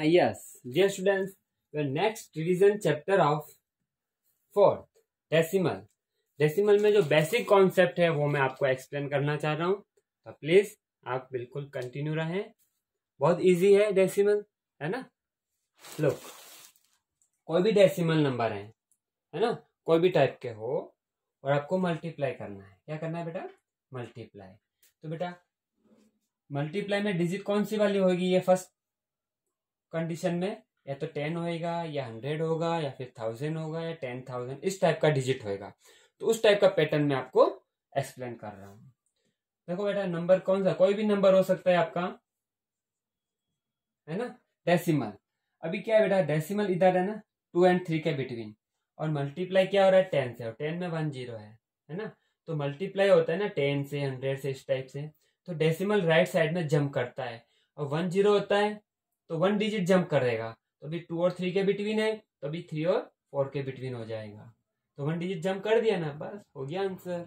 Ah, yes dear students the next revision chapter of fourth decimal decimal में जो basic concept है वो मैं आपको एक्सप्लेन करना चाह रहा हूँ तो प्लीज आप बिल्कुल कंटिन्यू रहें बहुत इजी है डेसिमल है ना लो कोई भी डेसिमल नंबर है है ना कोई भी टाइप के हो और आपको मल्टीप्लाई करना है क्या करना है बेटा मल्टीप्लाई तो बेटा मल्टीप्लाई में डिजिट कौन सी वाली होगी ये फर्स्ट कंडीशन में या तो टेन होएगा या हंड्रेड होगा या फिर थाउजेंड होगा या टेन थाउजेंड इस टाइप का डिजिट होएगा तो उस टाइप का पैटर्न में आपको एक्सप्लेन कर रहा हूं देखो बेटा नंबर कौन सा कोई भी नंबर हो सकता है आपका है ना डेसिमल अभी क्या है बेटा डेसिमल इधर है ना टू एंड थ्री के बिटवीन और मल्टीप्लाई क्या हो रहा है टेन से और टेन में वन जीरो है है ना तो मल्टीप्लाई होता है ना टेन से हंड्रेड से इस टाइप से तो डेसिमल राइट साइड में जम करता है और वन जीरो होता है तो वन डिजिट जंप करेगा तो अभी टू और थ्री के बिटवीन है तो अभी थ्री और फोर के बिटवीन हो जाएगा तो वन डिजिट जंप कर दिया ना बस हो गया आंसर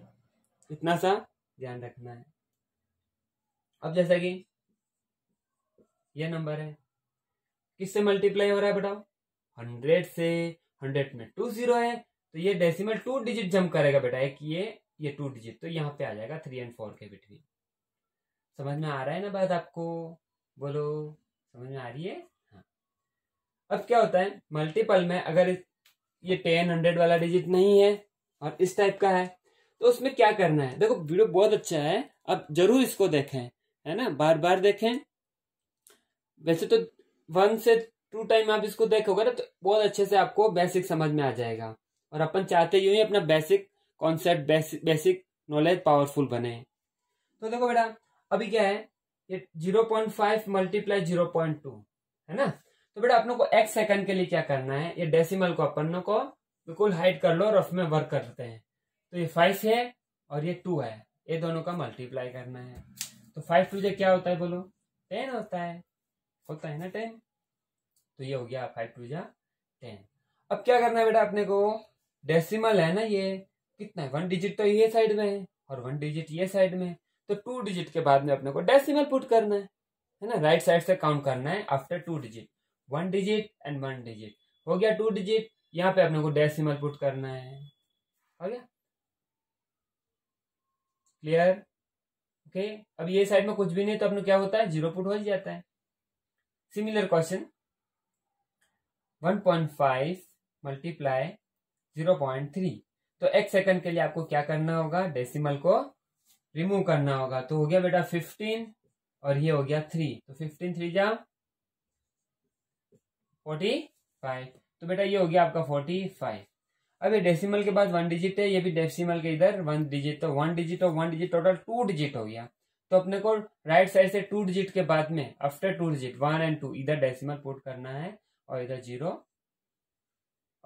इतना सा ध्यान रखना है अब जैसा कि यह नंबर है किससे मल्टीप्लाई हो रहा है बताओ हंड्रेड से हंड्रेड में टू जीरो है तो ये डेसिमल टू डिजिट जंप करेगा बेटा एक ये ये टू डिजिट तो यहाँ पे आ जाएगा थ्री एंड फोर के बिटवीन समझ में आ रहा है ना बात आपको बोलो समझ में आ रही है हाँ अब क्या होता है मल्टीपल में अगर ये टेन हंड्रेड वाला डिजिट नहीं है और इस टाइप का है तो उसमें क्या करना है देखो वीडियो बहुत अच्छा है अब जरूर इसको देखें है ना बार बार देखें वैसे तो वन से टू टाइम आप इसको देखोगे ना तो बहुत अच्छे से आपको बेसिक समझ में आ जाएगा और अपन चाहते यू ही अपना basic concept basic knowledge powerful बने तो देखो बेटा अभी क्या है ये zero point five multiply zero point two है ना तो बेटा आप लोग को एक सेकंड के लिए क्या करना है ये डेसिमल को अपन को बिल्कुल हाइड कर लो और उसमें वर्क करते हैं तो ये फाइव है और ये टू है ये दोनों का मल्टीप्लाई करना है तो फाइव टू जो क्या होता है बोलो टेन होता है होता है ना टेन तो ये हो गया फाइव टू जा टेन अब क्या करना है बेटा अपने को डेसिमल है ना ये कितना है वन डिजिट तो ये साइड में है और वन डिजिट ये साइड में तो टू डिजिट के बाद में अपने को डेसिमल पुट करना है है ना राइट साइड से काउंट करना है after two digit one digit and one digit हो गया टू डिजिट यहाँ पे अपने को डेसिमल पुट करना है हो गया क्लियर ओके अब ये साइड में कुछ भी नहीं तो अपने क्या होता है जीरो पुट हो जाता है सिमिलर क्वेश्चन 1.5 मल्टीप्लाई 0.3 तो एक सेकंड के लिए आपको क्या करना होगा डेसिमल को रिमूव करना होगा तो हो गया बेटा फिफ्टीन और ये हो गया थ्री तो फिफ्टीन थ्री जा फोर्टी फाइव तो बेटा ये हो गया आपका फोर्टी फाइव अभी डेसिमल के बाद वन डिजिट है ये भी डेसिमल के इधर वन डिजिट तो वन डिजिट और one digit total two digit हो गया तो अपने को राइट साइड से टू डिजिट के बाद में after two digit one and two इधर डेसिमल पुट करना है और इधर जीरो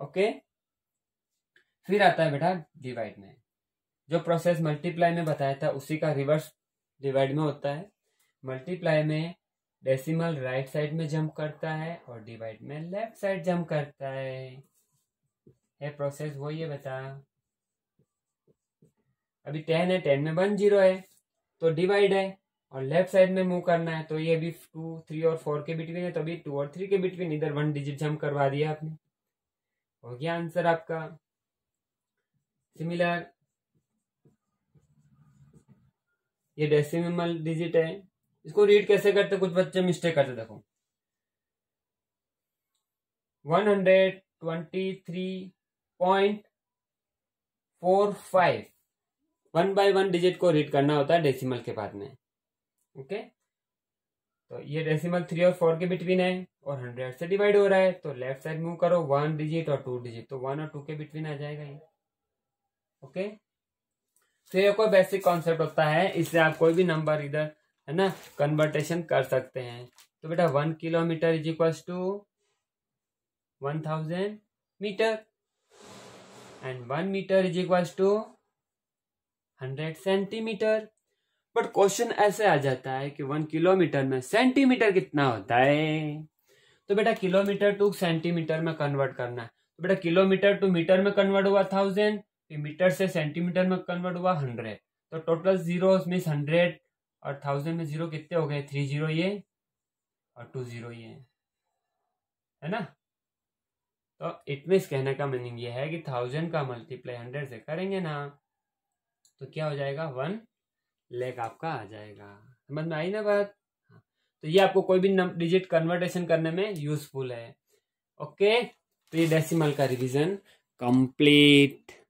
ओके फिर आता है बेटा डिवाइड में जो प्रोसेस मल्टीप्लाई में बताया था उसी का रिवर्स डिवाइड में होता है मल्टीप्लाई में डेसिमल राइट साइड में जंप करता है और डिवाइड में लेफ्ट साइड जंप करता है ये प्रोसेस वो ये बता अभी टेन है टेन में वन जीरो है तो डिवाइड है और लेफ्ट साइड में मूव करना है तो ये अभी टू थ्री और फोर के बिटवीन है तो अभी टू और थ्री के बिटवीन इधर वन डिजिट जंप करवा दिया आपने हो गया आंसर आपका सिमिलर ये डेसिमल डिजिट है इसको रीड कैसे करते कुछ बच्चे मिस्टेक करते देखो one hundred twenty three point four five one by one digit को रीड करना होता है डेसिमल के बाद में ओके तो ये डेसिमल थ्री और फोर के बिटवीन है और हंड्रेड से डिवाइड हो रहा है तो लेफ्ट साइड मूव करो वन डिजिट और टू डिजिट तो वन और टू के बिटवीन आ जाएगा ये ओके okay? तो ये कोई बेसिक कॉन्सेप्ट होता है इससे आप कोई भी नंबर इधर है ना कन्वर्टेशन कर सकते हैं तो बेटा one kilometre is equal to one thousand metre and one metre is equal to hundred centimetre but question ऐसे आ जाता है कि वन किलोमीटर में सेंटीमीटर कितना होता है तो बेटा किलोमीटर टू सेंटीमीटर में कन्वर्ट करना है तो बेटा किलोमीटर टू मीटर में कन्वर्ट हुआ थाउजेंड मीटर से सेंटीमीटर में कन्वर्ट हुआ हंड्रेड तो टोटल जीरो मीन हंड्रेड और थाउजेंड में जीरो कितने हो गए थ्री जीरो ये और टू जीरो ये है ना तो इट मीन्स कहने का मीनिंग मतलब ये है कि थाउजेंड का मल्टीप्लाई हंड्रेड से करेंगे ना तो क्या हो जाएगा वन लेक आपका आ जाएगा समझ में आई ना बात हाँ। तो ये आपको कोई भी डिजिट कन्वर्टेशन करने में यूजफुल है ओके तो ये डेसिमल का रिवीजन कंप्लीट